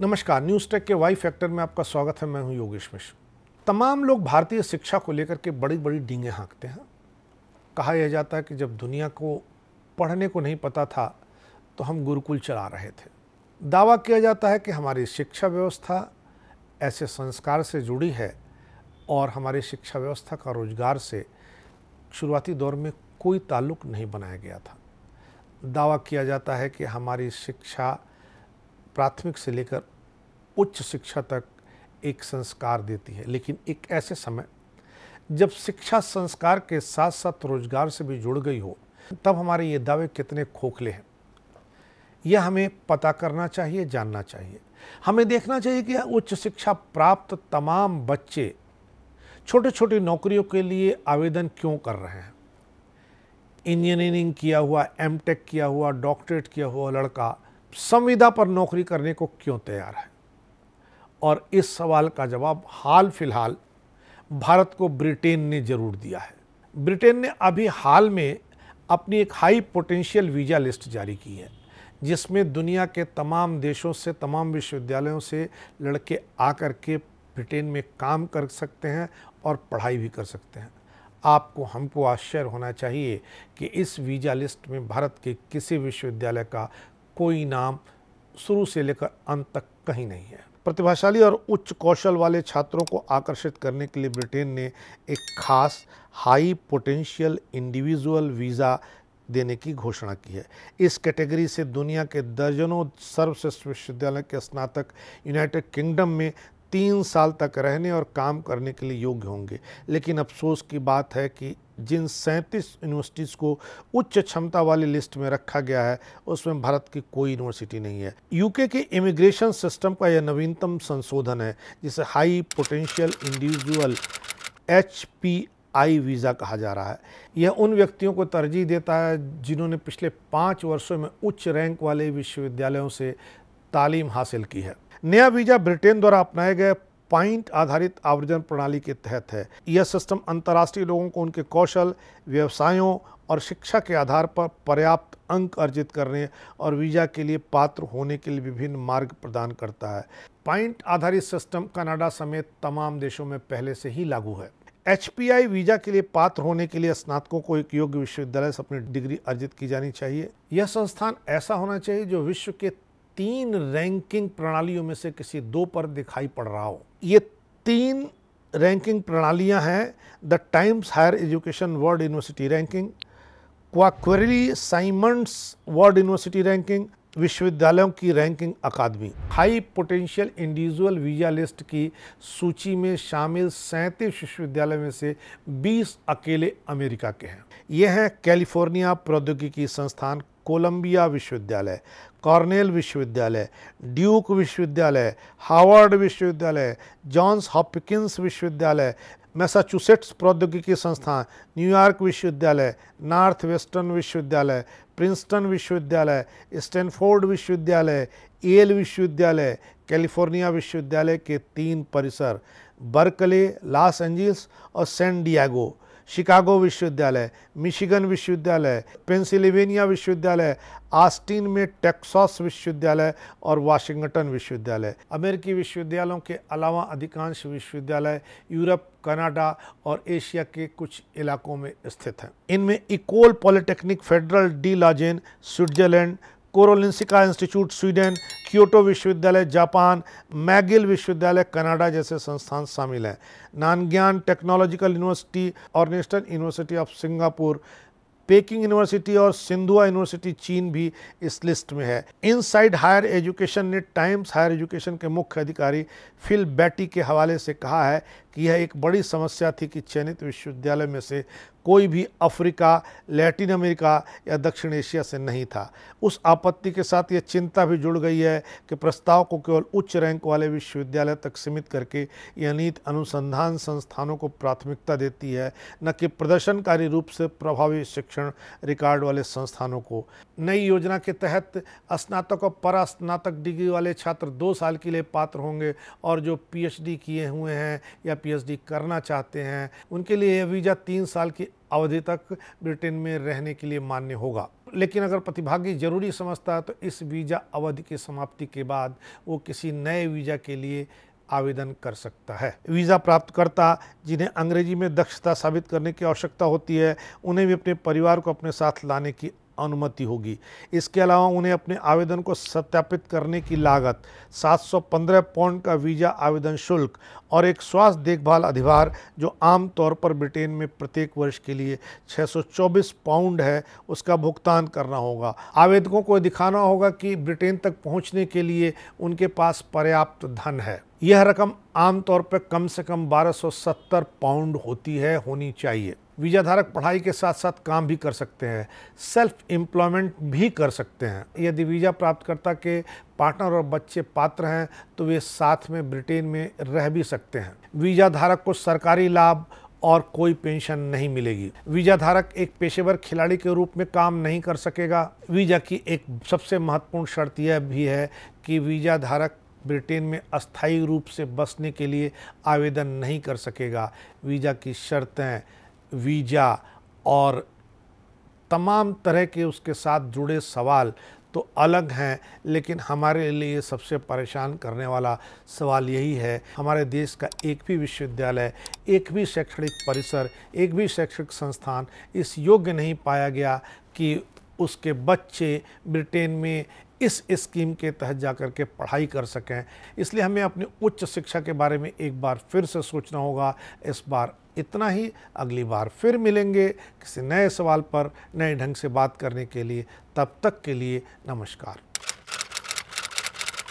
नमस्कार news tech के Y factor में आपका स्वागत है मैं हूं योगेश मिश्र तमाम लोग भारतीय शिक्षा को लेकर के बड़ी बड़ी डींगे हाँकते हैं कहा यह जाता है कि जब दुनिया को पढ़ने को नहीं पता था तो हम गुरुकुल चला रहे थे दावा किया जाता है कि हमारी शिक्षा व्यवस्था ऐसे संस्कार से जुड़ी है और हमारी शिक्षा व्यवस्था का रोजगार से शुरुआती दौर में कोई ताल्लुक नहीं बनाया गया था दावा किया जाता है कि हमारी शिक्षा प्राथमिक से लेकर उच्च शिक्षा तक एक संस्कार देती है लेकिन एक ऐसे समय जब शिक्षा संस्कार के साथ साथ रोजगार से भी जुड़ गई हो तब हमारे ये दावे कितने खोखले हैं यह हमें पता करना चाहिए जानना चाहिए हमें देखना चाहिए कि उच्च शिक्षा प्राप्त तमाम बच्चे छोटे छोटे नौकरियों के लिए आवेदन क्यों कर रहे हैं इंजीनियरिंग किया हुआ एम किया हुआ डॉक्टरेट किया हुआ लड़का संविदा पर नौकरी करने को क्यों तैयार है और इस सवाल का जवाब हाल फिलहाल भारत को ब्रिटेन ने जरूर दिया है ब्रिटेन ने अभी हाल में अपनी एक हाई पोटेंशियल वीज़ा लिस्ट जारी की है जिसमें दुनिया के तमाम देशों से तमाम विश्वविद्यालयों से लड़के आकर के ब्रिटेन में काम कर सकते हैं और पढ़ाई भी कर सकते हैं आपको हमको आश्चर्य होना चाहिए कि इस वीज़ा लिस्ट में भारत के किसी विश्वविद्यालय का कोई नाम शुरू से लेकर अंत तक कहीं नहीं है प्रतिभाशाली और उच्च कौशल वाले छात्रों को आकर्षित करने के लिए ब्रिटेन ने एक खास हाई पोटेंशियल इंडिविजुअल वीज़ा देने की घोषणा की है इस कैटेगरी से दुनिया के दर्जनों सर्वश्रेष्ठ विश्वविद्यालय के स्नातक यूनाइटेड किंगडम में तीन साल तक रहने और काम करने के लिए योग्य होंगे लेकिन अफसोस की बात है कि जिन सैंतीस यूनिवर्सिटीज़ को उच्च क्षमता वाली लिस्ट में रखा गया है उसमें भारत की कोई यूनिवर्सिटी नहीं है यूके के इमिग्रेशन सिस्टम का यह नवीनतम संशोधन है जिसे high potential individual H I visa कहा जा रहा है यह उन व्यक्तियों को तरजीह देता है जिन्होंने पिछले पाँच वर्षों में उच्च रैंक वाले विश्वविद्यालयों से तालीम हासिल की है नया वीज़ा ब्रिटेन द्वारा अपनाए गए पॉइंट आधारित आवर्जन प्रणाली के तहत है यह सिस्टम अंतर्राष्ट्रीय लोगों को उनके कौशल व्यवसायों और शिक्षा के आधार पर पर्याप्त अंक अर्जित करने और वीज़ा के लिए पात्र होने के लिए विभिन्न मार्ग प्रदान करता है पॉइंट आधारित सिस्टम कनाडा समेत तमाम देशों में पहले से ही लागू है एच वीज़ा के लिए पात्र होने के लिए स्नातकों को एक योग्य विश्वविद्यालय से अपनी डिग्री अर्जित की जानी चाहिए यह संस्थान ऐसा होना चाहिए जो विश्व के तीन रैंकिंग प्रणालियों में से किसी दो पर दिखाई पड़ रहा हो ये तीन रैंकिंग प्रणालियां हैं the Times Higher Education World University Ranking Quacquarelli Symonds World University Ranking विश्वविद्यालयों की रैंकिंग अकादमी high potential individual visa list की सूची में शामिल सैंतीस विश्वविद्यालय में से 20 अकेले अमेरिका के हैं यह है कैलिफोर्निया प्रौद्योगिकी संस्थान कोलंबिया विश्वविद्यालय कॉर्नेल विश्वविद्यालय ड्यूक विश्वविद्यालय हार्वर्ड विश्वविद्यालय जॉन्स हॉपकिंस विश्वविद्यालय मैसाचुसेट्स प्रौद्योगिकी संस्थान न्यूयॉर्क विश्वविद्यालय नॉर्थ वेस्टर्न विश्वविद्यालय प्रिंसटन विश्वविद्यालय स्टैनफोर्ड विश्वविद्यालय एल विश्वविद्यालय कैलिफोर्निया विश्वविद्यालय के तीन परिसर बर्कले लॉस एंजल्स और सैन डियागो शिकागो विश्वविद्यालय मिशिगन विश्वविद्यालय पेंसिल्वेनिया विश्वविद्यालय आस्टीन में टेक्सास विश्वविद्यालय और वाशिंगटन विश्वविद्यालय अमेरिकी विश्वविद्यालयों के अलावा अधिकांश विश्वविद्यालय यूरोप कनाडा और एशिया के कुछ इलाकों में स्थित हैं इनमें Ecole Polytechnique Federale de Lausanne Switzerland Karolinska Institute Sweden Kyoto विश्वविद्यालय जापान मैगिल विश्वविद्यालय कनाडा जैसे संस्थान शामिल हैं नानज्ञान टेक्नोलॉजिकल यूनिवर्सिटी और National University of Singapore Peking University और सिंधुआ यूनिवर्सिटी चीन भी इस लिस्ट में है इनसाइड हायर एजुकेशन ने टाइम्स हायर एजुकेशन के मुख्य अधिकारी फिल बैटी के हवाले से कहा है कि यह एक बड़ी समस्या थी कि चयनित विश्वविद्यालय में से कोई भी अफ्रीका लैटिन अमेरिका या दक्षिण एशिया से नहीं था उस आपत्ति के साथ यह चिंता भी जुड़ गई है कि प्रस्ताव को केवल उच्च रैंक वाले विश्वविद्यालय तक सीमित करके यह नीति अनुसंधान संस्थानों को प्राथमिकता देती है न कि प्रदर्शनकारी रूप से प्रभावी शिक्षण रिकॉर्ड वाले संस्थानों को नई योजना के तहत स्नातक और परास्नातक डिग्री वाले छात्र दो साल के लिए पात्र होंगे और जो पी किए हुए हैं या पीएचडी करना चाहते हैं उनके लिए यह वीज़ा तीन साल की अवधि तक ब्रिटेन में रहने के लिए मान्य होगा लेकिन अगर प्रतिभागी जरूरी समझता है तो इस वीज़ा अवधि की समाप्ति के बाद वो किसी नए वीज़ा के लिए आवेदन कर सकता है वीज़ा प्राप्तकर्ता जिन्हें अंग्रेजी में दक्षता साबित करने की आवश्यकता होती है उन्हें भी अपने परिवार को अपने साथ लाने की अनुमति होगी इसके अलावा उन्हें अपने आवेदन को सत्यापित करने की लागत 715 पौंड का वीज़ा आवेदन शुल्क और एक स्वास्थ्य देखभाल अधिभार जो आम तौर पर ब्रिटेन में प्रत्येक वर्ष के लिए 624 पाउंड है उसका भुगतान करना होगा आवेदकों को दिखाना होगा कि ब्रिटेन तक पहुंचने के लिए उनके पास पर्याप्त धन है यह रकम आमतौर पर कम से कम 1270 पाउंड होती है होनी चाहिए वीज़ा धारक पढ़ाई के साथ साथ काम भी कर सकते हैं सेल्फ एम्प्लॉयमेंट भी कर सकते हैं यदि वीज़ा प्राप्तकर्ता के पार्टनर और बच्चे पात्र हैं तो वे साथ में ब्रिटेन में रह भी सकते हैं वीज़ा धारक को सरकारी लाभ और कोई पेंशन नहीं मिलेगी वीजा धारक एक पेशेवर खिलाड़ी के रूप में काम नहीं कर सकेगा वीजा की एक सबसे महत्वपूर्ण शर्त यह भी है कि वीजा धारक ब्रिटेन में अस्थायी रूप से बसने के लिए आवेदन नहीं कर सकेगा वीजा की शर्तें वीज़ा और तमाम तरह के उसके साथ जुड़े सवाल तो अलग हैं लेकिन हमारे लिए सबसे परेशान करने वाला सवाल यही है हमारे देश का एक भी विश्वविद्यालय एक भी शैक्षणिक परिसर एक भी शैक्षणिक संस्थान इस योग्य नहीं पाया गया कि उसके बच्चे ब्रिटेन में इस स्कीम के तहत जा कर के पढ़ाई कर सकें इसलिए हमें अपनी उच्च शिक्षा के बारे में एक बार फिर से सोचना होगा इस बार इतना ही अगली बार फिर मिलेंगे किसी नए सवाल पर नए ढंग से बात करने के लिए तब तक के लिए नमस्कार